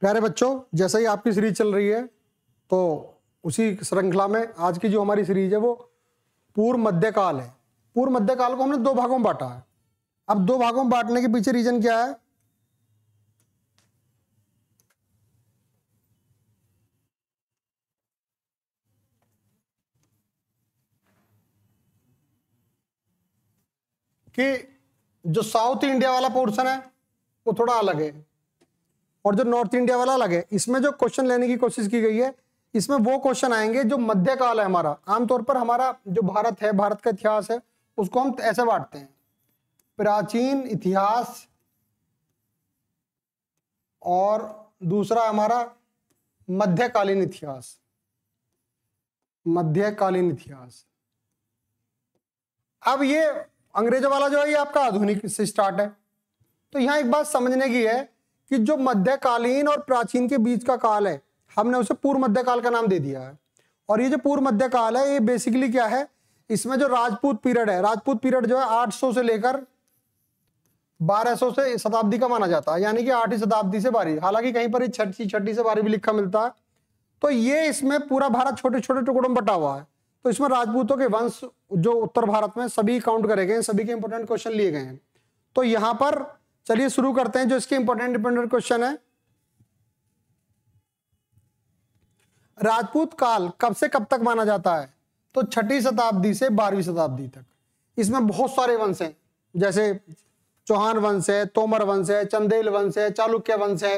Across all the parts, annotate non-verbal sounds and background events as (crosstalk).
प्यारे बच्चों जैसे ही आपकी सीरीज चल रही है तो उसी श्रृंखला में आज की जो हमारी सीरीज है वो पूर्व मध्यकाल है पूर्व मध्यकाल को हमने दो भागों में बांटा है अब दो भागों में बांटने के पीछे रीजन क्या है कि जो साउथ इंडिया वाला पोर्शन है वो थोड़ा अलग है और जो नॉर्थ इंडिया वाला अलग है इसमें जो क्वेश्चन लेने की कोशिश की गई है इसमें वो क्वेश्चन आएंगे जो मध्यकाल है हमारा आमतौर पर हमारा जो भारत है भारत का इतिहास है उसको हम ऐसे बांटते हैं प्राचीन इतिहास और दूसरा हमारा मध्यकालीन इतिहास मध्यकालीन इतिहास अब ये अंग्रेजों वाला जो है ये आपका आधुनिक से स्टार्ट है तो यहां एक बात समझने की है कि जो मध्यकालीन और प्राचीन के बीच का काल है हमने उसे पूर्व मध्यकाल का नाम दे दिया है और ये जो पूर्व मध्यकाल है ये बेसिकली क्या है इसमें जो राजपूत पीरियड है राजपूत पीरियड जो है 800 से लेकर 1200 से शताब्दी का माना जाता है यानी कि आठवीं शताब्दी से बारी हालांकि कहीं पर छठी छठी से बारी भी लिखा मिलता है तो ये इसमें पूरा भारत छोटे छोटे टुकड़ों में बटा हुआ है तो इसमें राजपूतों के वंश जो उत्तर भारत में सभी काउंट करे गए सभी के इंपोर्टेंट क्वेश्चन लिए गए हैं तो यहाँ पर चलिए शुरू करते हैं जो इसके इंपॉर्टेंट इंपॉर्टेंट क्वेश्चन है राजपूत काल कब से कब तक माना जाता है तो छठी शताब्दी से बारहवीं शताब्दी तक इसमें बहुत सारे वंश हैं जैसे चौहान वंश है तोमर वंश है चंदेल वंश है चालुक्य वंश है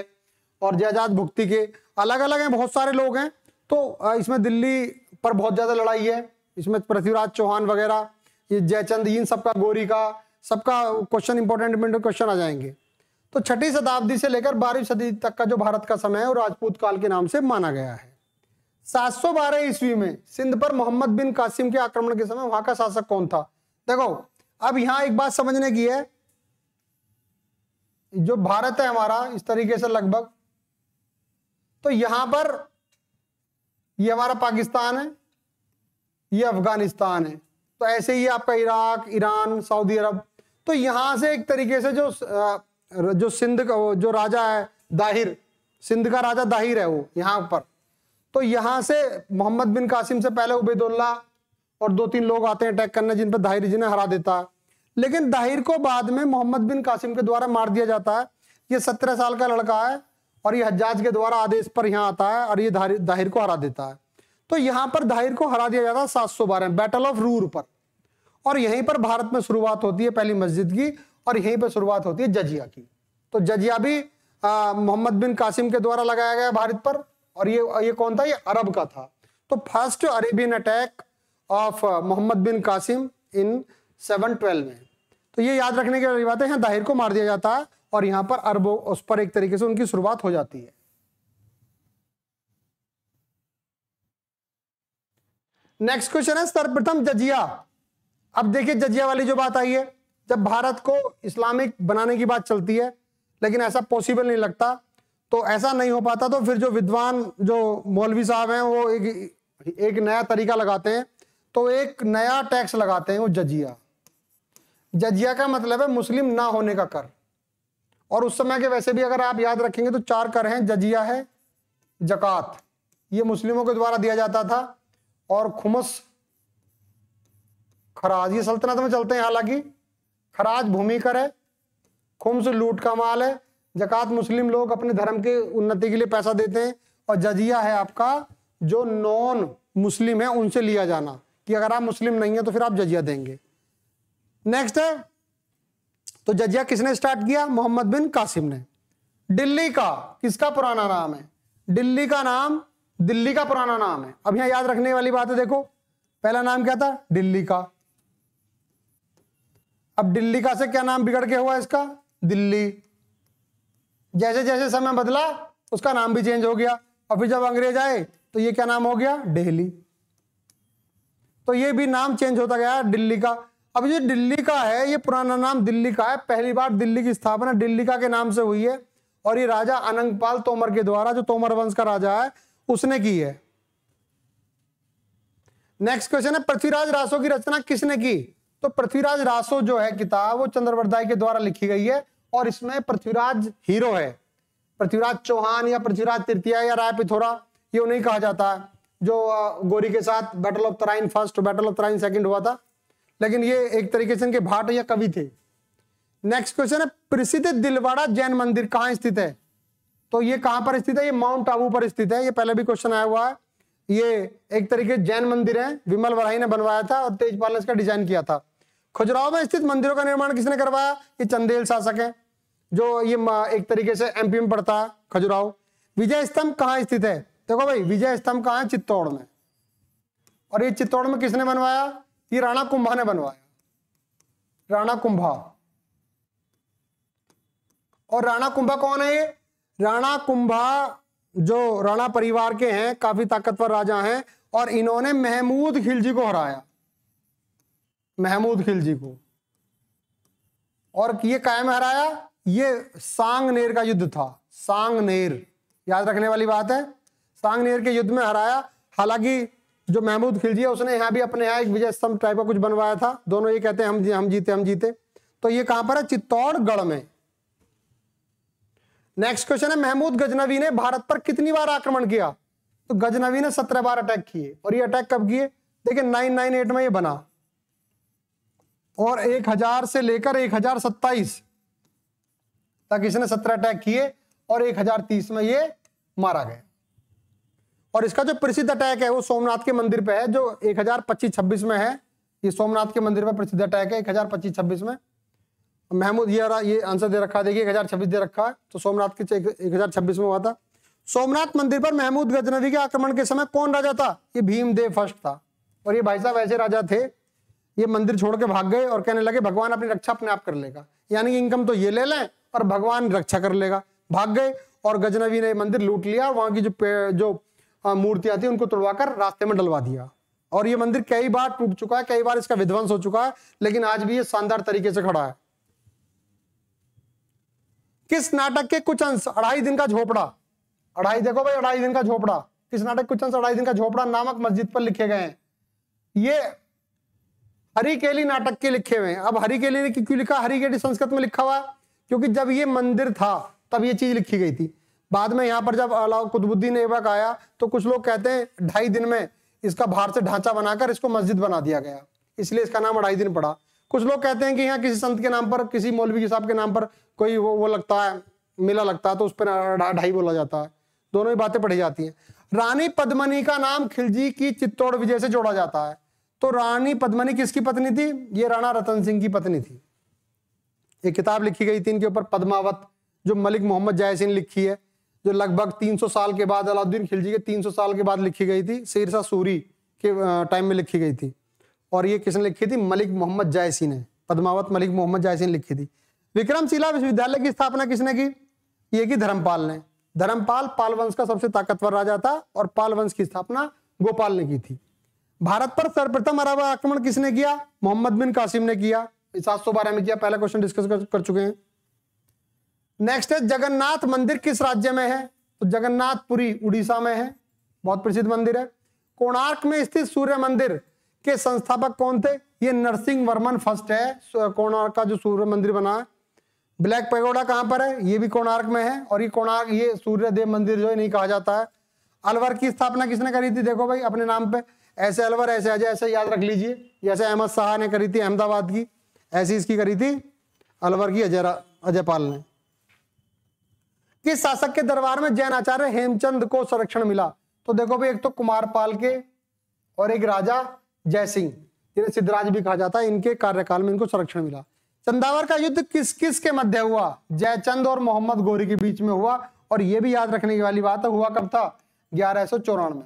और जयजाद भुक्ति के अलग अलग हैं बहुत सारे लोग हैं तो इसमें दिल्ली पर बहुत ज़्यादा लड़ाई है इसमें पृथ्वीराज चौहान वगैरह ये जयचंद इन सबका गोरी का सबका क्वेश्चन इंपॉर्टेंट इंपॉर्टेंट क्वेश्चन आ जाएंगे तो छठी शताब्दी से लेकर बारहवीं सदी तक का जो भारत का समय है वो राजपूत काल के नाम से माना गया है 712 ईस्वी में सिंध पर मोहम्मद बिन कासिम के आक्रमण के समय वहां का शासक कौन था देखो अब यहां एक बात समझने की है जो भारत है हमारा इस तरीके से लगभग तो यहां पर ये हमारा पाकिस्तान है ये अफगानिस्तान है तो ऐसे ही आपका इराक ईरान सऊदी अरब तो यहाँ से एक तरीके से जो जो सिंध का जो राजा है दाहिर सिंध का राजा दाहिर है वो यहाँ पर तो यहाँ से मोहम्मद बिन कासिम से पहले उबेदुल्ला और दो तीन लोग आते हैं अटैक करने जिन पर दाहिर जी ने हरा देता है लेकिन दाहिर को बाद में मोहम्मद बिन कासिम के द्वारा मार दिया जाता है ये सत्रह साल का लड़का है और ये हजाज के द्वारा आदेश पर यहाँ आता है और ये दाहिर को हरा देता है तो यहाँ पर दाहिर को हरा दिया जाता है सात सौ बारह बैटल ऑफ रूर पर और यहीं पर भारत में शुरुआत होती है पहली मस्जिद की और यहीं पर शुरुआत होती है जजिया की तो जजिया भी मोहम्मद बिन कासिम के द्वारा लगाया गया भारत पर और ये ये कौन था ये अरब का था तो first Arabian attack of Mohammad bin Qasim in seven twelve में तो ये याद रखने की वाली बात है यहाँ दाहिर को मार दिया जाता है और यहाँ पर अरब उस पर एक तरीके से उनकी शुरुआत हो जाती है नेक्स्ट क्वेश्चन है सर्वप्रथम जजिया अब देखिए जजिया वाली जो बात आई है जब भारत को इस्लामिक बनाने की बात चलती है लेकिन ऐसा पॉसिबल नहीं लगता तो ऐसा नहीं हो पाता तो फिर जो विद्वान जो मौलवी साहब हैं वो एक एक नया तरीका लगाते हैं तो एक नया टैक्स लगाते हैं वो जजिया जजिया का मतलब है मुस्लिम ना होने का कर और उस समय के वैसे भी अगर आप याद रखेंगे तो चार कर हैं जजिया है जकत ये मुस्लिमों के द्वारा दिया जाता था और खुमस खराज ये सल्तनत में चलते हैं हालांकि खराज भूमि कर है खुम्स लूट का माल है जक़ात मुस्लिम लोग अपने धर्म के उन्नति के लिए पैसा देते हैं और जजिया है आपका जो नॉन मुस्लिम है उनसे लिया जाना कि अगर आप मुस्लिम नहीं है तो फिर आप जजिया देंगे नेक्स्ट है तो जजिया किसने स्टार्ट किया मोहम्मद बिन कासिम ने दिल्ली का किसका पुराना नाम है दिल्ली का नाम दिल्ली का पुराना नाम है अब यहां याद रखने वाली बात है देखो पहला नाम क्या था दिल्ली का अब दिल्ली का से क्या नाम बिगड़ के हुआ इसका दिल्ली जैसे जैसे समय बदला उसका नाम भी चेंज हो गया और फिर जब अंग्रेज आए तो ये क्या नाम हो गया दिल्ली तो ये भी नाम चेंज होता गया दिल्ली का अब ये दिल्ली का है ये पुराना नाम दिल्ली का है पहली बार दिल्ली की स्थापना दिल्ली का के नाम से हुई है और ये राजा अनंगपाल तोमर के द्वारा जो तोमर वंश का राजा है उसने की है नेक्स्ट क्वेश्चन है पृथ्वीराज रासो की रचना किसने की तो पृथ्वीराज रासो जो है किताब वो चंद्रवरदाय के द्वारा लिखी गई है और इसमें पृथ्वीराज हीरो है पृथ्वीराज चौहान या पृथ्वीराज तृतीया या राय पिथोरा ये उन्हें कहा जाता है जो गोरी के साथ battle of Tarain first battle of Tarain second हुआ था लेकिन ये एक तरीके से इनके भाट या कवि थे नेक्स्ट क्वेश्चन है प्रसिद्ध दिलवाड़ा जैन मंदिर कहाँ स्थित है तो ये कहाँ पर स्थित है ये माउंट आबू पर स्थित है ये पहले भी क्वेश्चन आया हुआ है ये एक तरीके जैन मंदिर है विमल वराही ने बनवाया था और तेजपाल ने इसका डिजाइन किया था खजुराहो में स्थित मंदिरों का निर्माण किसने करवाया ये चंदेल शासक है जो ये एक तरीके से एमपी में पड़ता है खजुराहो विजय स्तंभ कहाँ स्थित है देखो भाई विजय स्तंभ कहाँ है चित्तौड़ में और ये चित्तौड़ में किसने बनवाया ये राणा कुंभा ने बनवाया राणा कुंभा और राणा कुंभा कौन है ये राणा कुंभा जो राणा परिवार के हैं काफी ताकतवर राजा हैं और इन्होंने महमूद खिलजी को हराया महमूद खिलजी को और ये कायम हराया ये सांगनेर का युद्ध था सांगनेर याद रखने वाली बात है सांगनेर के युद्ध में हराया हालांकि जो महमूद खिलजी है उसने यहां भी अपने यहां एक विजय स्तंभ टाइप का कुछ बनवाया था दोनों ये कहते हैं हम हम जीते हम जीते तो ये कहां पर है चित्तौड़गढ़ में नेक्स्ट क्वेश्चन है महमूद गजनवी ने भारत पर कितनी बार आक्रमण किया तो गजनवी ने सत्रह बार अटैक किए और ये अटैक कब किए देखिए नाइन नाइन एट में ये बना और एक हजार से लेकर एक हजार सत्ताईस तक इसने सत्रह अटैक किए और एक हजार तीस में ये मारा गया और इसका जो प्रसिद्ध अटैक है वो सोमनाथ के मंदिर पे है जो एक हजार पच्चीस छब्बीस में है ये सोमनाथ के मंदिर पर प्रसिद्ध अटैक है एक हजार पच्चीस छब्बीस में महमूद ये ये आंसर दे रखा देखिए एक हजार छब्बीस दे रखा है तो सोमनाथ के एक हजार छब्बीस में हुआ था सोमनाथ मंदिर पर महमूद गजनवी के आक्रमण के समय कौन राजा था ये भीमदेव फर्स्ट था और ये भाई साहब ऐसे राजा थे ये मंदिर छोड़ के भाग गए और कहने लगे भगवान अपनी रक्षा अपने आप कर लेगा यानी इनकम तो ये ले लें और भगवान रक्षा कर लेगा भाग गए और गजनवी ने मंदिर लूट लिया वहां की जो जो मूर्तियां थी उनको तोड़वाकर रास्ते में डलवा दिया और ये मंदिर कई बार टूट चुका है कई बार इसका विध्वंस हो चुका है लेकिन आज भी ये शानदार तरीके से खड़ा है किस नाटक के कुछ अंश अढ़ाई दिन का झोपड़ा अढ़ाई देखो भाई अढ़ाई दिन का झोपड़ा किस नाटक कुछ अंश अढ़ाई दिन का झोपड़ा नामक मस्जिद पर लिखे गए हैं ये हरी केली नाटक के लिखे हुए हैं अब हरी केली ने क्यों लिखा हरी केली संस्कृत में लिखा हुआ क्योंकि जब ये मंदिर था तब ये चीज लिखी गई थी बाद में यहाँ पर जब अलाउ कुतुबुद्दीन ऐबक आया तो कुछ लोग कहते हैं ढाई दिन में इसका बाहर से ढांचा बनाकर इसको मस्जिद बना दिया गया इसलिए इसका नाम अढ़ाई दिन पड़ा कुछ लोग कहते हैं कि यहाँ किसी संत के नाम पर किसी मौलवी साहब के नाम पर कोई वो वो लगता है मेला लगता है तो उस पर ढाई बोला जाता है दोनों ही बातें पढ़ी जाती हैं रानी पद्मनी का नाम खिलजी की चित्तौड़ विजय से जोड़ा जाता है तो रानी पद्मनी किसकी पत्नी थी ये राणा रतन सिंह की पत्नी थी ये किताब लिखी गई थी इनके ऊपर पद्मावत जो मलिक मोहम्मद जायसी ने लिखी है जो लगभग 300 साल के बाद अलाउद्दीन खिलजी के 300 साल के बाद लिखी गई थी सिरसा सूरी के टाइम में लिखी गई थी और ये किसने लिखी थी मलिक मोहम्मद जायसी ने पद्मावत मलिक मोहम्मद जायसी ने लिखी थी विक्रमशिला विश्वविद्यालय की स्थापना किसने की ये की धर्मपाल ने धर्मपाल पाल वंश का सबसे ताकतवर राजा था और पाल वंश की स्थापना गोपाल ने की थी भारत पर सर्वप्रथम अरब आक्रमण किसने किया मोहम्मद बिन कासिम ने किया सात सौ बारह में किया पहला क्वेश्चन डिस्कस कर, कर चुके हैं नेक्स्ट है जगन्नाथ मंदिर किस राज्य में है तो जगन्नाथपुरी उड़ीसा में है बहुत प्रसिद्ध मंदिर है कोणार्क में स्थित सूर्य मंदिर के संस्थापक कौन थे ये नरसिंह वर्मन फर्स्ट है कोणार्क का जो सूर्य मंदिर बना है ब्लैक पेगोडा कहाँ पर है ये भी कोणार्क में है और ये कोणार्क ये सूर्य देव मंदिर जो है नहीं कहा जाता है अलवर की स्थापना किसने करी थी देखो भाई अपने नाम पर ऐसे अलवर ऐसे अजय ऐसे याद रख लीजिए जैसे अहमद शाह ने करी थी अहमदाबाद की ऐसी इसकी करी थी अलवर की अजय अजयपाल ने किस शासक के दरबार में जैन आचार्य हेमचंद को संरक्षण मिला तो देखो भाई एक तो कुमार पाल के और एक राजा जयसिंह जिन्हें सिद्धराज भी कहा जाता है इनके कार्यकाल में इनको संरक्षण मिला चंदावर का युद्ध किस किस के मध्य हुआ जयचंद और मोहम्मद गोरी के बीच में हुआ और यह भी याद रखने की वाली बात है हुआ कब था ग्यारह में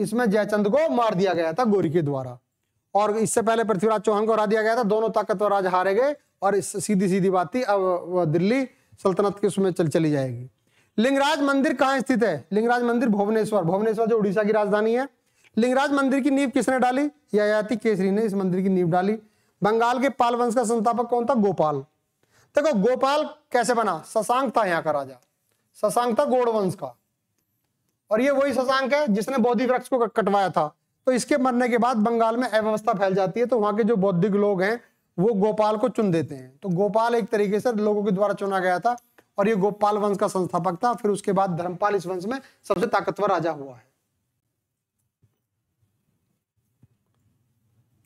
इसमें जयचंद को मार दिया गया था गोरी के द्वारा और इससे पहले पृथ्वीराज चौहान को हरा दिया गया था दोनों ताकतवर राज हारे गए और सीधी सीधी बात थी अब दिल्ली सल्तनत के उसमें चल चली जाएगी लिंगराज मंदिर कहाँ स्थित है लिंगराज मंदिर भुवनेश्वर भुवनेश्वर जो उड़ीसा की राजधानी है लिंगराज मंदिर की नींव किसने डाली ययाति केसरी ने इस मंदिर की नींव डाली बंगाल के पाल वंश का संस्थापक कौन था गोपाल देखो गोपाल कैसे बना ससांग था यहाँ का राजा ससांग था गोड़ वंश का और ये वही शशांक है जिसने बौद्धि वृक्ष को कटवाया था तो इसके मरने के बाद बंगाल में अव्यवस्था फैल जाती है तो वहां के जो बौद्धिक लोग हैं वो गोपाल को चुन देते हैं तो गोपाल एक तरीके से लोगों के द्वारा चुना गया था और ये गोपाल वंश का संस्थापक था फिर उसके बाद धर्मपाल इस वंश में सबसे ताकतवर राजा हुआ है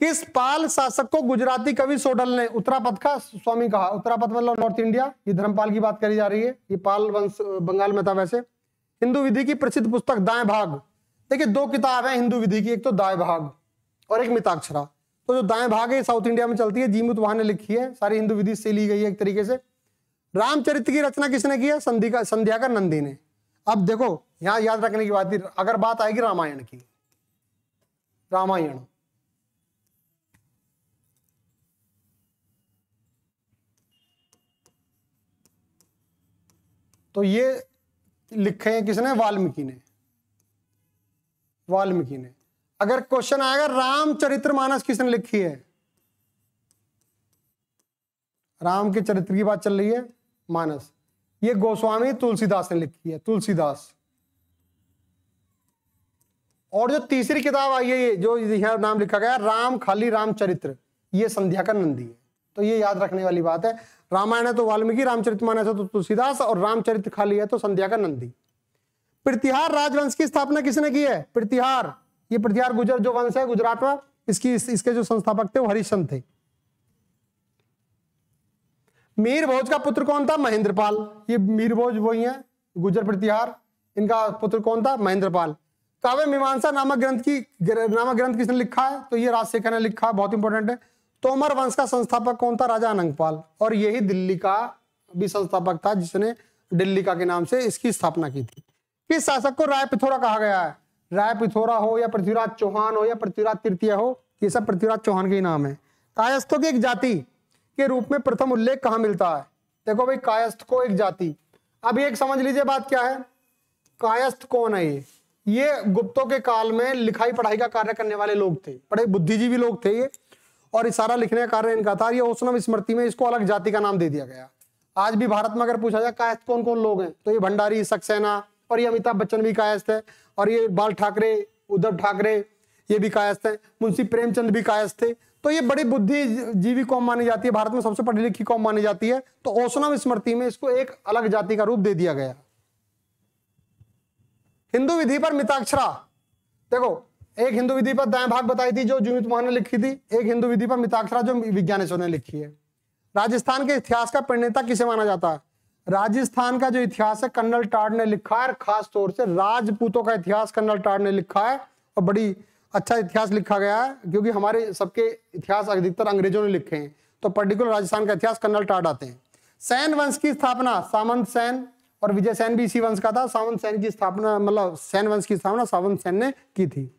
किस पाल शासक को गुजराती कवि सोडल ने उत्तरापथ का स्वामी कहा उत्तरापथ मतलब नॉर्थ इंडिया ये धर्मपाल की बात करी जा रही है ये पाल वंश बंगाल में था वैसे हिंदू विधि की प्रसिद्ध पुस्तक दाएं भाग देखिए दो किताब है हिंदू विधि की एक तो दाएं भाग और एक मिताक्षरा तो जो दाएं भाग है साउथ इंडिया में चलती है जीमुत वहां ने लिखी है सारी हिंदू विधि से ली गई है एक तरीके से रामचरित्र की रचना किसने की है संधि का संध्या का नंदी ने अब देखो यहां याद रखने की बात थी अगर बात आएगी रामायण की रामायण तो ये लिखे हैं किसने वाल्मीकि ने वाल्मीकि ने अगर क्वेश्चन आएगा रामचरितमानस किसने लिखी है राम के चरित्र की बात चल रही है मानस ये गोस्वामी तुलसीदास ने लिखी है तुलसीदास और जो तीसरी किताब आई है जो यहाँ नाम लिखा गया राम खाली रामचरित्र ये संध्या का नंदी है तो ये याद रखने वाली बात है रामायण है तो वाल्मीकि रामचरित मानस है तो तुलसीदास और रामचरित खाली है तो संध्या का नंदी प्रतिहार राजवंश की स्थापना किसने की है प्रतिहार ये प्रतिहार गुजर जो वंश है गुजरात में इसकी इस, इसके जो संस्थापक थे वो हरिश्चंद थे मीर भोज का पुत्र कौन था महेंद्रपाल ये मीर भोज वही है गुजर प्रतिहार इनका पुत्र कौन था महेंद्रपाल काव्य मीमांसा नामक ग्रंथ की नामक ग्रंथ किसने लिखा है तो ये राजशेखर ने लिखा है बहुत इंपॉर्टेंट है तोमर वंश का संस्थापक कौन था राजा अनंगपाल और यही दिल्ली का भी संस्थापक था जिसने दिल्ली का के नाम से इसकी स्थापना की थी किस शासक को राय पिथौरा कहा गया है राय पिथौरा हो या पृथ्वीराज चौहान हो या पृथ्वीराज तृतीय हो ये सब पृथ्वीराज चौहान के नाम है कायस्थों की एक जाति के रूप में प्रथम उल्लेख कहाँ मिलता है देखो भाई कायस्थ को एक जाति अब एक समझ लीजिए बात क्या है कायस्थ कौन है ये ये गुप्तों के काल में लिखाई पढ़ाई का कार्य करने वाले लोग थे बड़े बुद्धिजीवी लोग थे ये और इशारा लिखने का कारण इनका था यह उष्णव स्मृति में इसको अलग जाति का नाम दे दिया गया आज भी भारत में अगर पूछा जाए कायस्त कौन कौन लोग हैं तो ये भंडारी सक्सेना और ये अमिताभ बच्चन भी कायस्थ है और ये बाल ठाकरे उद्धव ठाकरे ये भी कायस्थ है मुंशी प्रेमचंद भी कायस्थ थे तो ये बड़ी बुद्धिजीवी कौम मानी जाती है भारत में सबसे पढ़ी लिखी कौम मानी जाती है तो औसनम स्मृति में इसको एक अलग जाति का रूप दे दिया गया हिंदू विधि पर मिताक्षरा देखो एक हिंदू विधि पर दाएं भाग बताई थी जो जुमित मोहन ने लिखी थी एक हिंदू विधि पर मिताक्षरा जो विज्ञानेश्वर ने लिखी है राजस्थान के इतिहास का प्रणेता किसे माना जाता है राजस्थान का जो इतिहास है कर्नल टाड ने लिखा है खास तौर से राजपूतों का इतिहास कर्नल टाड ने लिखा है और बड़ी अच्छा इतिहास लिखा गया है क्योंकि हमारे सबके इतिहास अधिकतर अंग्रेजों ने लिखे हैं तो पर्टिकुलर राजस्थान का इतिहास कर्नल टाड आते हैं सैन वंश की स्थापना सामंत सैन और विजय सैन भी इसी वंश का था सावंत सैन की स्थापना मतलब सैन वंश की स्थापना सावंत सैन ने की थी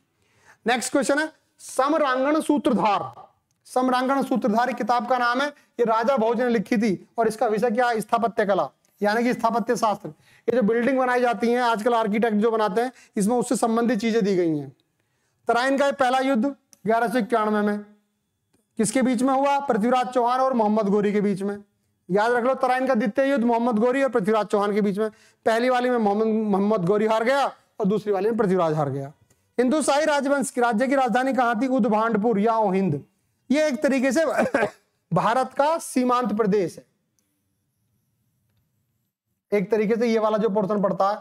नेक्स्ट क्वेश्चन है समरांगण सूत्रधार समरांगण सूत्रधार किताब का नाम है ये राजा भोज ने लिखी थी और इसका विषय क्या है स्थापत्य कला यानी कि स्थापत्य शास्त्र ये जो बिल्डिंग बनाई जाती है आजकल आर्किटेक्ट जो बनाते हैं इसमें उससे संबंधित चीजें दी गई हैं तराइन का पहला युद्ध ग्यारह सौ इक्यानवे में किसके बीच में हुआ पृथ्वीराज चौहान और मोहम्मद गोरी के बीच में याद रख लो तराइन का द्वितीय युद्ध मोहम्मद गोरी और पृथ्वीराज चौहान के बीच में पहली वाली में मोहम्मद मोहम्मद गोरी हार गया और दूसरी वाली में पृथ्वीराज हार गया हिंदू शाही राजवंश की राज्य की राजधानी कहां थी उदभांडपुर या हिंद ये एक तरीके से (coughs) भारत का सीमांत प्रदेश है एक तरीके से ये वाला जो पोर्शन पड़ता है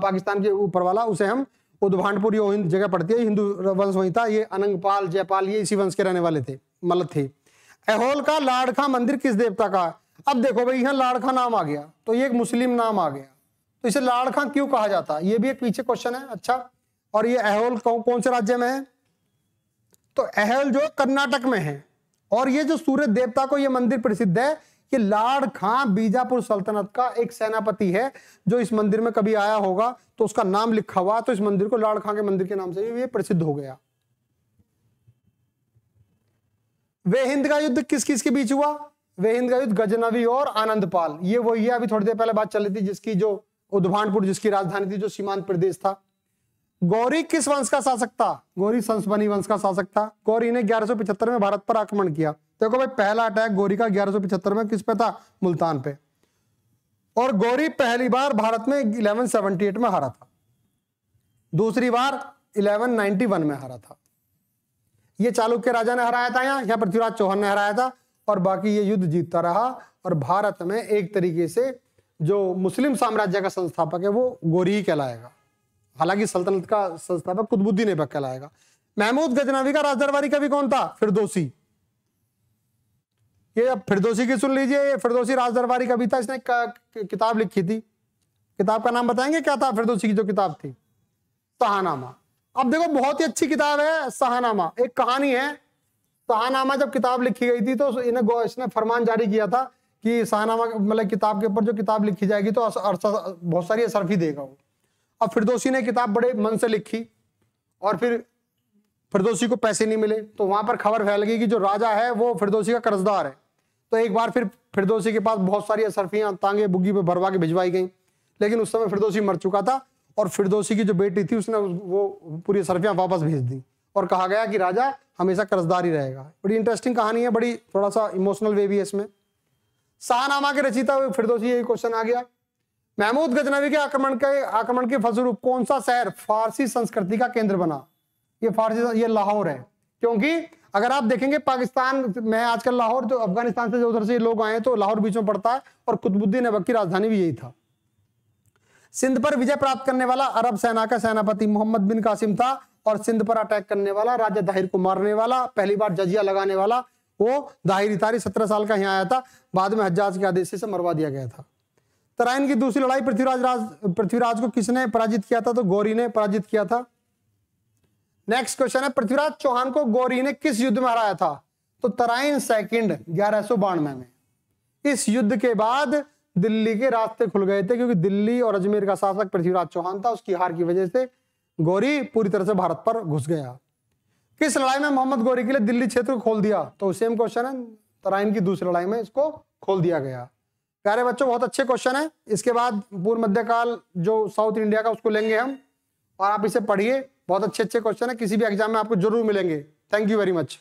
पाकिस्तान के ऊपर वाला उसे हम उदभांडपुर यो हिंद जगह पड़ती है हिंदू वंश वही था ये अनंगपाल जयपाल ये इसी वंश के रहने वाले थे मल थे एहोल का लाड़खा मंदिर किस देवता का अब देखो भाई यहाँ लाड़खा नाम आ गया तो ये एक मुस्लिम नाम आ गया तो इसे लाड़खा क्यों कहा जाता है ये भी एक पीछे क्वेश्चन है अच्छा और ये ऐहोल कौन कौन से राज्य में है तो एहोल जो कर्नाटक में है और ये जो सूर्य देवता को ये मंदिर प्रसिद्ध है ये लाड खां बीजापुर सल्तनत का एक सेनापति है जो इस मंदिर में कभी आया होगा तो उसका नाम लिखा हुआ तो इस मंदिर को लाड खां के मंदिर के नाम से ये प्रसिद्ध हो गया वे हिंद का युद्ध किस किस के बीच हुआ वे हिंद का युद्ध गजनवी और आनंदपाल ये वही है अभी थोड़ी देर पहले बात चल रही थी जिसकी जो उद्भानपुर जिसकी राजधानी थी जो सीमांत प्रदेश था गौरी किस वंश का शासक था गौरी संस्बनी वंश का शासक था गौरी ने 1175 में भारत पर आक्रमण किया देखो भाई पहला अटैक गौरी का 1175 में किस पे था मुल्तान पे और गौरी पहली बार भारत में 1178 में हारा था दूसरी बार 1191 में हारा था ये चालुक्य राजा ने हराया था यहाँ यहाँ पृथ्वीराज चौहान ने हराया था और बाकी ये युद्ध जीतता रहा और भारत में एक तरीके से जो मुस्लिम साम्राज्य का संस्थापक है वो गोरी कहलाएगा हालांकि सल्तनत का संस्थापक कुतुबुद्दीन ऐबक कहलाएगा महमूद गजनवी का राजदरबारी कभी कौन था फिरदोसी ये अब फिरदोसी की सुन लीजिए ये फिरदोसी राजदरबारी कभी था इसने किताब लिखी थी किताब का नाम बताएंगे क्या था फिरदोसी की जो किताब थी सहानामा अब देखो बहुत ही अच्छी किताब है सहानामा एक कहानी है सहानामा जब किताब लिखी गई थी तो इन्हें इसने फरमान जारी किया था कि सहानामा मतलब किताब के ऊपर जो किताब लिखी जाएगी तो बहुत सारी असरफी देगा वो अब फिरदोसी ने किताब बड़े मन से लिखी और फिर फिरदोसी को पैसे नहीं मिले तो वहाँ पर खबर फैल गई कि जो राजा है वो फिरदोसी का कर्जदार है तो एक बार फिर फिरदोसी के पास बहुत सारी असरफियाँ तांगे बुग्गी पर भरवा के भिजवाई गई लेकिन उस समय फिरदोसी मर चुका था और फिरदोसी की जो बेटी थी उसने वो पूरी असरफियाँ वापस भेज दी और कहा गया कि राजा हमेशा कर्जदार ही रहेगा बड़ी इंटरेस्टिंग कहानी है बड़ी थोड़ा सा इमोशनल वे भी है इसमें शाहनामा के रचिता हुए फिरदोसी यही क्वेश्चन आ गया महमूद गजनवी के आक्रमण के आक्रमण के फलस्वरूप कौन सा शहर फारसी संस्कृति का केंद्र बना ये फारसी ये लाहौर है क्योंकि अगर आप देखेंगे पाकिस्तान में आजकल लाहौर तो अफगानिस्तान से जो उधर से लोग आए तो लाहौर बीच में पड़ता है और कुतुबुद्दीन ऐबक की राजधानी भी यही था सिंध पर विजय प्राप्त करने वाला अरब सेना का सेनापति मोहम्मद बिन कासिम था और सिंध पर अटैक करने वाला राजा दाहिर को मारने वाला पहली बार जजिया लगाने वाला वो दाहिर इतारी सत्रह साल का यहाँ आया था बाद में हज्जाज के आदेश से मरवा दिया गया था तराइन की दूसरी लड़ाई पृथ्वीराज राज पृथ्वीराज को किसने पराजित किया था तो गौरी ने पराजित किया था नेक्स्ट क्वेश्चन है पृथ्वीराज चौहान को गौरी ने किस युद्ध में हराया था तो तराइन सेकंड ग्यारह में इस युद्ध के बाद दिल्ली के रास्ते खुल गए थे क्योंकि दिल्ली और अजमेर का शासक पृथ्वीराज चौहान था उसकी हार की वजह से गौरी पूरी तरह से भारत पर घुस गया किस लड़ाई में मोहम्मद गौरी के लिए दिल्ली क्षेत्र को खोल दिया तो सेम क्वेश्चन है तराइन की दूसरी लड़ाई में इसको खोल दिया गया प्यारे बच्चों बहुत अच्छे क्वेश्चन है इसके बाद पूर्व मध्यकाल जो साउथ इंडिया का उसको लेंगे हम और आप इसे पढ़िए बहुत अच्छे अच्छे क्वेश्चन है किसी भी एग्जाम में आपको जरूर मिलेंगे थैंक यू वेरी मच